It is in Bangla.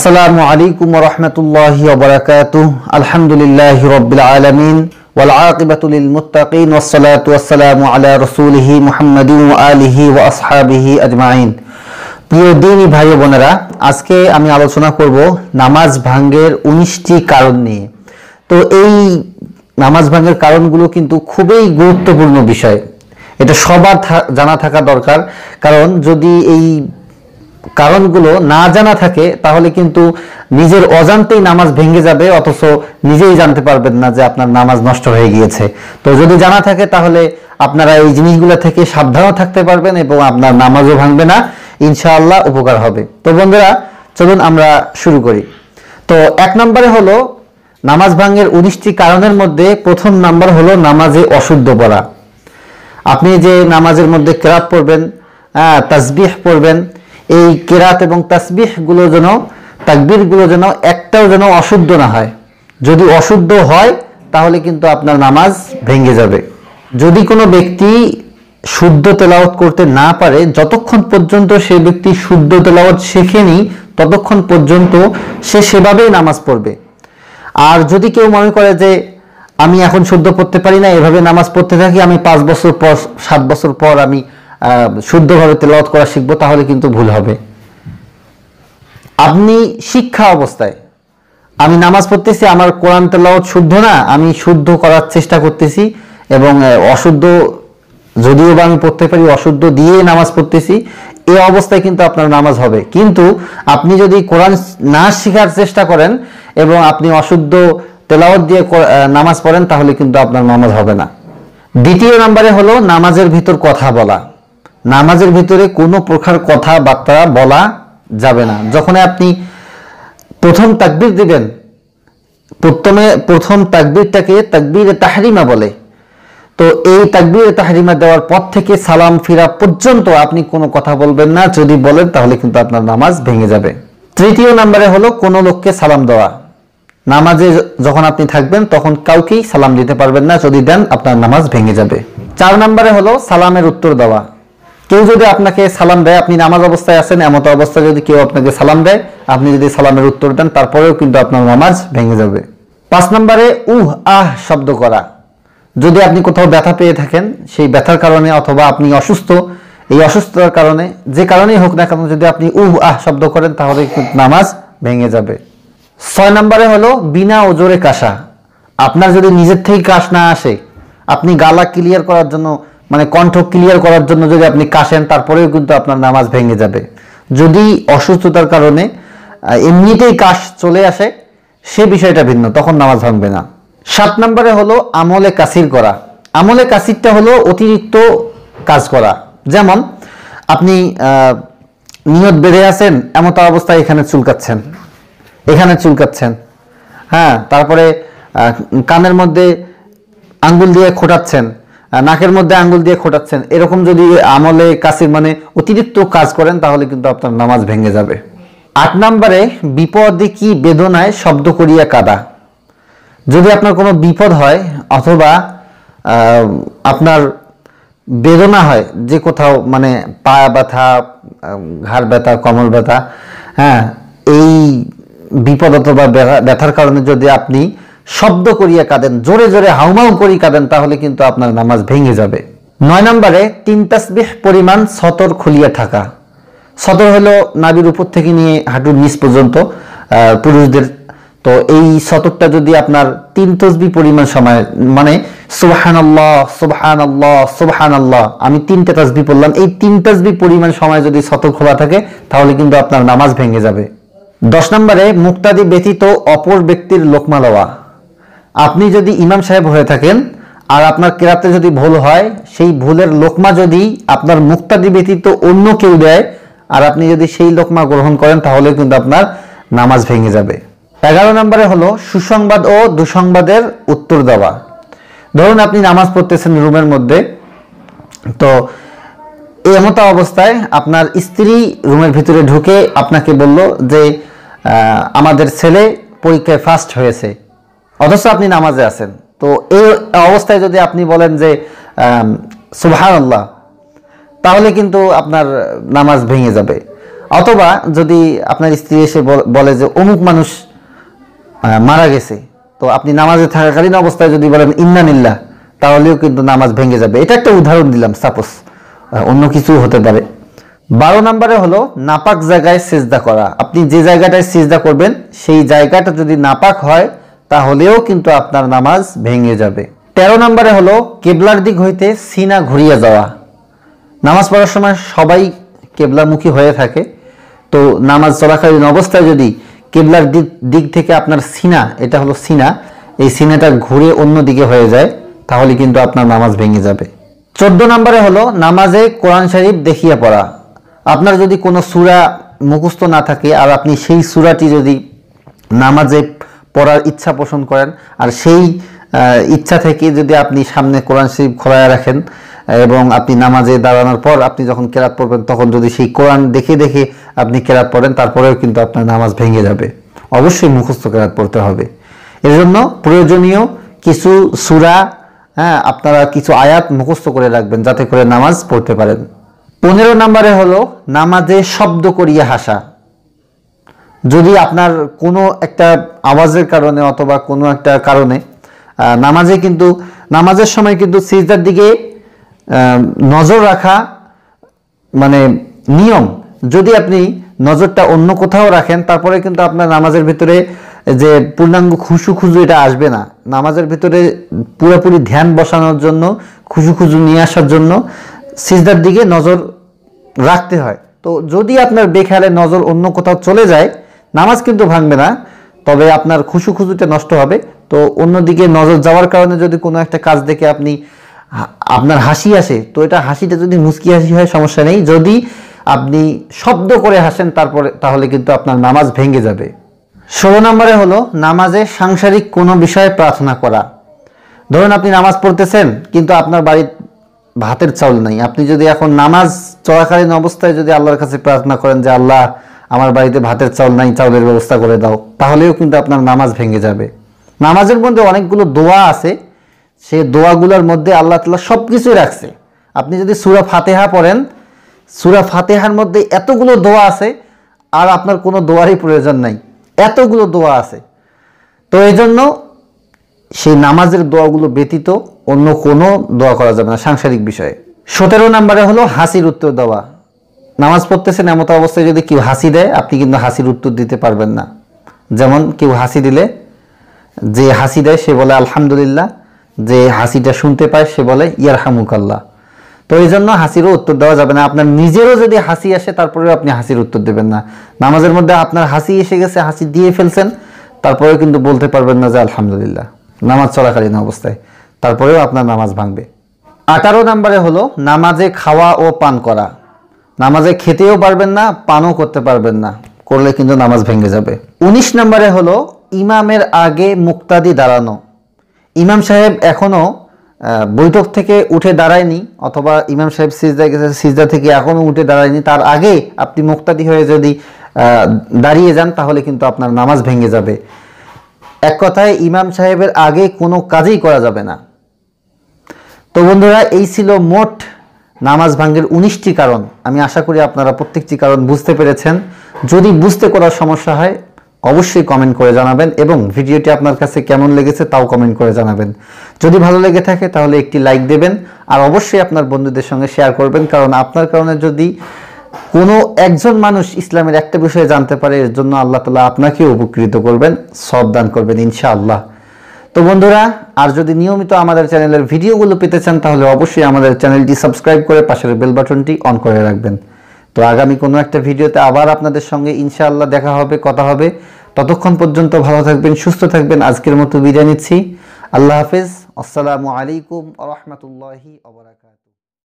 আসসালামু আলাইকুম রহমতুল্লাহ ববরকাত আলহামদুলিল্লাহ রবিল আলমিন والعاقبة للمتقين والصلاة والسلام على رسوله محمد وآله আসহাবিহি আজমাইন প্রিয় দিনী ভাই বোনেরা আজকে আমি আলোচনা করব নামাজ ভাঙ্গের উনিশটি কারণ নিয়ে তো এই নামাজ ভাঙ্গের কারণগুলো কিন্তু খুবই গুরুত্বপূর্ণ বিষয় এটা সবার জানা থাকা দরকার কারণ যদি এই কারণগুলো না জানা থাকে তাহলে কিন্তু নিজের অজান্তেই নামাজ ভেঙে যাবে অথচ নিজেই জানতে পারবেন না যে আপনার নামাজ নষ্ট হয়ে গিয়েছে তো যদি জানা থাকে তাহলে আপনারা এই জিনিসগুলো থেকে সাবধানও থাকতে পারবেন এবং আপনার নামাজও ভাঙবে না ইনশাআল্লাহ উপকার হবে তো বন্ধুরা চলুন আমরা শুরু করি তো এক নম্বরে হলো নামাজ ভাঙের উনিশটি কারণের মধ্যে প্রথম নাম্বার হলো নামাজে অশুদ্ধ পড়া আপনি যে নামাজের মধ্যে ক্রাপ পড়বেন হ্যাঁ, তাসবিহ পড়বেন এই কেরাত এবং তাসবিহগুলো যেন তাকবিরগুলো যেন একটাও যেন অশুদ্ধ না হয় যদি অশুদ্ধ হয় তাহলে কিন্তু আপনার নামাজ ভেঙে যাবে যদি কোনো ব্যক্তি শুদ্ধ তেলাওয়াত করতে না পারে যতক্ষণ পর্যন্ত সে ব্যক্তি শুদ্ধ তেলাওয়াত শেখেনি ততক্ষণ পর্যন্ত সে সেভাবেই নামাজ পড়বে আর যদি কেউ মনে করে যে আমি এখন শুদ্ধ পড়তে পারি না এভাবে নামাজ পড়তে থাকি আমি পাঁচ বছর পর সাত বছর পর আমি শুদ্ধভাবে তেলাওত করা শিখবো তাহলে কিন্তু ভুল হবে আপনি শিক্ষা অবস্থায় আমি নামাজ পড়তেছি আমার কোরআন তেলাওত শুদ্ধ না আমি শুদ্ধ করার চেষ্টা করতেছি এবং অশুদ্ধ যদিও বা আমি পড়তে পারি অশুদ্ধ দিয়ে নামাজ পড়তেছি এ অবস্থায় কিন্তু আপনার নামাজ হবে কিন্তু আপনি যদি কোরআন না শেখার চেষ্টা করেন এবং আপনি অশুদ্ধ তেলাওয়াত দিয়ে নামাজ পড়েন তাহলে কিন্তু আপনার নামাজ হবে না দ্বিতীয় নম্বরে হলো নামাজের ভিতর কথা বলা নামাজের ভিতরে কোনো প্রকার কথাবার্তা বলা যাবে না যখন আপনি প্রথম তাকবির দিবেন প্রথমে প্রথম তাকবিরটাকে তাকবির তাহরিমা বলে তো এই তাকবির তাহারিমা দেওয়ার পর থেকে সালাম ফিরা পর্যন্ত আপনি কোনো কথা বলবেন না যদি বলেন তাহলে কিন্তু আপনার নামাজ ভেঙে যাবে তৃতীয় নাম্বারে হলো কোনো লোককে সালাম দেওয়া নামাজে যখন আপনি থাকবেন তখন কাউকেই সালাম দিতে পারবেন না যদি দেন আপনার নামাজ ভেঙে যাবে চার নাম্বারে হলো সালামের উত্তর দেওয়া কেউ যদি আপনাকে সালাম দেয় আপনি নামাজ অবস্থায় আছেন এমত অবস্থায় যদি কেউ আপনাকে সালাম দেয় আপনি যদি সালামের উত্তর দেন তারপরেও কিন্তু আপনার নামাজ ভেঙে যাবে পাঁচ নম্বরে উহ আহ শব্দ করা যদি আপনি কোথাও ব্যথা পেয়ে থাকেন সেই ব্যথার কারণে অথবা আপনি অসুস্থ এই অসুস্থতার কারণে যে কারণেই হোক না কেন যদি আপনি উহ আহ শব্দ করেন তাহলে নামাজ ভেঙে যাবে ছয় নম্বরে হলো বিনা ওজোরে কাশা আপনার যদি নিজের থেকে কাশ না আসে আপনি গালা ক্লিয়ার করার জন্য মানে কণ্ঠ ক্লিয়ার করার জন্য যদি আপনি কাশেন তারপরেও কিন্তু আপনার নামাজ ভেঙে যাবে যদি অসুস্থতার কারণে এমনিতেই কাশ চলে আসে সে বিষয়টা ভিন্ন তখন নামাজ ভাঙবে না সাত নম্বরে হলো আমলে কাসির করা আমলে কাসিরটা হলো অতিরিক্ত কাজ করা যেমন আপনি নিয়ত বেড়ে আছেন এমত অবস্থায় এখানে চুলকাচ্ছেন এখানে চুলকাচ্ছেন হ্যাঁ তারপরে কানের মধ্যে আঙ্গুল দিয়ে খোটাচ্ছেন নাকের মধ্যে আঙ্গুল দিয়ে খোটাচ্ছেন এরকম যদি আমলে কাসির মানে অতিরিক্ত কাজ করেন তাহলে কিন্তু আপনার নামাজ ভেঙে যাবে আট নম্বরে বিপদে কি বেদনায় শব্দ করিয়া কাদা যদি আপনার কোনো বিপদ হয় অথবা আপনার বেদনা হয় যে কোথাও মানে পা ব্যথা ঘাড় ব্যথা কমল ব্যথা হ্যাঁ এই বিপদ অথবা ব্যথার কারণে যদি আপনি শব্দ করিয়া কাঁদেন জোরে জোরে হাউমাউ করি কাঁদেন তাহলে কিন্তু আপনার নামাজ ভেঙে যাবে নয় নম্বরে তিন তাসবিহ পরিমাণ সতর খুলিয়া থাকা সতর হলো নাবির উপর থেকে নিয়ে হাঁটুর নিচ পর্যন্ত পুরুষদের তো এই সতরটা যদি আপনার তিন তসবি পরিমাণ সময় মানে সুবহান আল্লাহ সুবহান আল্লাহ সুবহান আল্লাহ আমি তিনটা তসবি পড়লাম এই তিন তসবি পরিমাণ সময় যদি সতর খোলা থাকে তাহলে কিন্তু আপনার নামাজ ভেঙে যাবে দশ নম্বরে মুক্তাদি ব্যতীত অপর ব্যক্তির লোকমা লওয়া আপনি যদি ইমাম সাহেব হয়ে থাকেন আর আপনার কেরাতে যদি ভুল হয় সেই ভুলের লোকমা যদি আপনার মুক্তাদি ব্যতীত অন্য কেউ দেয় আর আপনি যদি সেই লোকমা গ্রহণ করেন তাহলে কিন্তু আপনার নামাজ ভেঙে যাবে এগারো নম্বরে হলো সুসংবাদ ও দুঃসংবাদের উত্তর দেওয়া ধরুন আপনি নামাজ পড়তেছেন রুমের মধ্যে তো এমত অবস্থায় আপনার স্ত্রী রুমের ভিতরে ঢুকে আপনাকে বলল যে আমাদের ছেলে পরীক্ষায় ফার্স্ট হয়েছে অথচ আপনি নামাজে আছেন তো এই অবস্থায় যদি আপনি বলেন যে সুবহান আল্লাহ তাহলে কিন্তু আপনার নামাজ ভেঙে যাবে অথবা যদি আপনার স্ত্রী এসে বলে যে অমুক মানুষ মারা গেছে তো আপনি নামাজে থাকাকালীন অবস্থায় যদি বলেন ইন্নানিল্লা তাহলেও কিন্তু নামাজ ভেঙে যাবে এটা একটা উদাহরণ দিলাম সাপোজ অন্য কিছু হতে পারে বারো নম্বরে হলো নাপাক জায়গায় সেজদা করা আপনি যে জায়গাটায় সেজদা করবেন সেই জায়গাটা যদি নাপাক হয় তাহলেও কিন্তু আপনার নামাজ ভেঙে যাবে তেরো নম্বরে হলো কেবলার দিক হইতে সিনা ঘুরিয়ে যাওয়া নামাজ পড়ার সময় সবাই কেবলামুখী হয়ে থাকে তো নামাজ চলাকালীন অবস্থায় যদি কেবলার দিক দিক থেকে আপনার সিনা এটা হলো সিনা এই সিনাটা ঘুরে অন্য দিকে হয়ে যায় তাহলে কিন্তু আপনার নামাজ ভেঙে যাবে চোদ্দ নম্বরে হলো নামাজে কোরআন শরীফ দেখিয়ে পড়া আপনার যদি কোনো সুরা মুখস্থ না থাকে আর আপনি সেই সুরাটি যদি নামাজে পড়ার ইচ্ছা পোষণ করেন আর সেই ইচ্ছা থেকে যদি আপনি সামনে কোরআন শরীফ খোলায় রাখেন এবং আপনি নামাজে দাঁড়ানোর পর আপনি যখন কেরাত পড়বেন তখন যদি সেই কোরআন দেখে দেখে আপনি কেরাত পড়েন তারপরেও কিন্তু আপনার নামাজ ভেঙে যাবে অবশ্যই মুখস্থ কেরাত পড়তে হবে এর জন্য প্রয়োজনীয় কিছু সুরা হ্যাঁ আপনারা কিছু আয়াত মুখস্থ করে রাখবেন যাতে করে নামাজ পড়তে পারেন পনেরো নম্বরে হলো নামাজে শব্দ করিয়া হাসা যদি আপনার কোনো একটা আওয়াজের কারণে অথবা কোনো একটা কারণে নামাজে কিন্তু নামাজের সময় কিন্তু সিজদার দিকে নজর রাখা মানে নিয়ম যদি আপনি নজরটা অন্য কোথাও রাখেন তারপরে কিন্তু আপনার নামাজের ভিতরে যে পূর্ণাঙ্গ খুশু খুজু এটা আসবে না নামাজের ভিতরে পুরোপুরি ধ্যান বসানোর জন্য খুশু খুজু নিয়ে আসার জন্য সিজদার দিকে নজর রাখতে হয় তো যদি আপনার বেখালে নজর অন্য কোথাও চলে যায় নামাজ কিন্তু ভাঙবে না তবে আপনার খুশু খুশুটা নষ্ট হবে তো অন্যদিকে নজর যাওয়ার কারণে যদি কোনো একটা কাজ দেখে আপনি আপনার হাসি আসে তো এটা হাসিটা যদি মুসকি হাসি হয় সমস্যা নেই যদি আপনি শব্দ করে হাসেন তারপরে তাহলে কিন্তু আপনার নামাজ ভেঙে যাবে ষোলো নম্বরে হলো নামাজে সাংসারিক কোনো বিষয়ে প্রার্থনা করা ধরুন আপনি নামাজ পড়তেছেন কিন্তু আপনার বাড়ির ভাতের চাউল নাই আপনি যদি এখন নামাজ চলাকালীন অবস্থায় যদি আল্লাহর কাছে প্রার্থনা করেন যে আল্লাহ আমার বাড়িতে ভাতের চাউল নাই চাউলের ব্যবস্থা করে দাও তাহলেও কিন্তু আপনার নামাজ ভেঙে যাবে নামাজের মধ্যে অনেকগুলো দোয়া আছে সে দোয়াগুলোর মধ্যে আল্লাহ তাল্লাহ সব কিছুই রাখছে আপনি যদি সুরা ফাতেহা পড়েন সুরা ফাতেহার মধ্যে এতগুলো দোয়া আছে আর আপনার কোনো দোয়ারই প্রয়োজন নাই এতগুলো দোয়া আছে তো এই জন্য সেই নামাজের দোয়াগুলো ব্যতীত অন্য কোনো দোয়া করা যাবে না সাংসারিক বিষয়ে সতেরো নম্বরে হলো হাসির উত্তর দেওয়া নামাজ পড়তেছেন এমত অবস্থায় যদি কেউ হাসি দেয় আপনি কিন্তু হাসির উত্তর দিতে পারবেন না যেমন কেউ হাসি দিলে যে হাসি দেয় সে বলে আলহামদুলিল্লাহ যে হাসিটা শুনতে পায় সে বলে ইয়ার হামুকাল্লাহ তো এই জন্য হাসিরও উত্তর দেওয়া যাবে না আপনার নিজেরও যদি হাসি আসে তারপরেও আপনি হাসির উত্তর দেবেন না নামাজের মধ্যে আপনার হাসি এসে গেছে হাসি দিয়ে ফেলছেন তারপরেও কিন্তু বলতে পারবেন না যে আলহামদুলিল্লাহ নামাজ চলাকালীন অবস্থায় তারপরেও আপনার নামাজ ভাঙবে আঠারো নম্বরে হলো নামাজে খাওয়া ও পান করা নামাজে খেতেও পারবেন না পানও করতে পারবেন না করলে কিন্তু নামাজ ভেঙে যাবে ১৯ নম্বরে হলো ইমামের আগে মুক্তাদি দাঁড়ানো ইমাম সাহেব এখনও বৈঠক থেকে উঠে দাঁড়ায়নি অথবা ইমাম সাহেব সিজদা গেছে সিজদা থেকে এখনও উঠে দাঁড়ায়নি তার আগে আপনি মুক্তাদি হয়ে যদি দাঁড়িয়ে যান তাহলে কিন্তু আপনার নামাজ ভেঙে যাবে এক কথায় ইমাম সাহেবের আগে কোনো কাজই করা যাবে না তো বন্ধুরা এই ছিল মোট নামাজ ভাঙ্গের উনিশটি কারণ আমি আশা করি আপনারা প্রত্যেকটি কারণ বুঝতে পেরেছেন যদি বুঝতে করার সমস্যা হয় অবশ্যই কমেন্ট করে জানাবেন এবং ভিডিওটি আপনার কাছে কেমন লেগেছে তাও কমেন্ট করে জানাবেন যদি ভালো লেগে থাকে তাহলে একটি লাইক দেবেন আর অবশ্যই আপনার বন্ধুদের সঙ্গে শেয়ার করবেন কারণ আপনার কারণে যদি কোনো একজন মানুষ ইসলামের একটা বিষয়ে জানতে পারে এর জন্য আল্লাহ তালা আপনাকেও উপকৃত করবেন সব দান করবেন ইনশাআল্লাহ তো বন্ধুরা আর যদি নিয়মিত আমাদের চ্যানেলের ভিডিওগুলো পেতে চান তাহলে অবশ্যই আমাদের চ্যানেলটি সাবস্ক্রাইব করে পাশের বেল বাটনটি অন করে রাখবেন তো আগামী কোনো একটা ভিডিওতে আবার আপনাদের সঙ্গে ইনশাআল্লাহ দেখা হবে কথা হবে ততক্ষণ পর্যন্ত ভালো থাকবেন সুস্থ থাকবেন আজকের মতো বিদায় নিচ্ছি আল্লাহ হাফিজ আসসালামু আলাইকুম রহমতুল্লাহি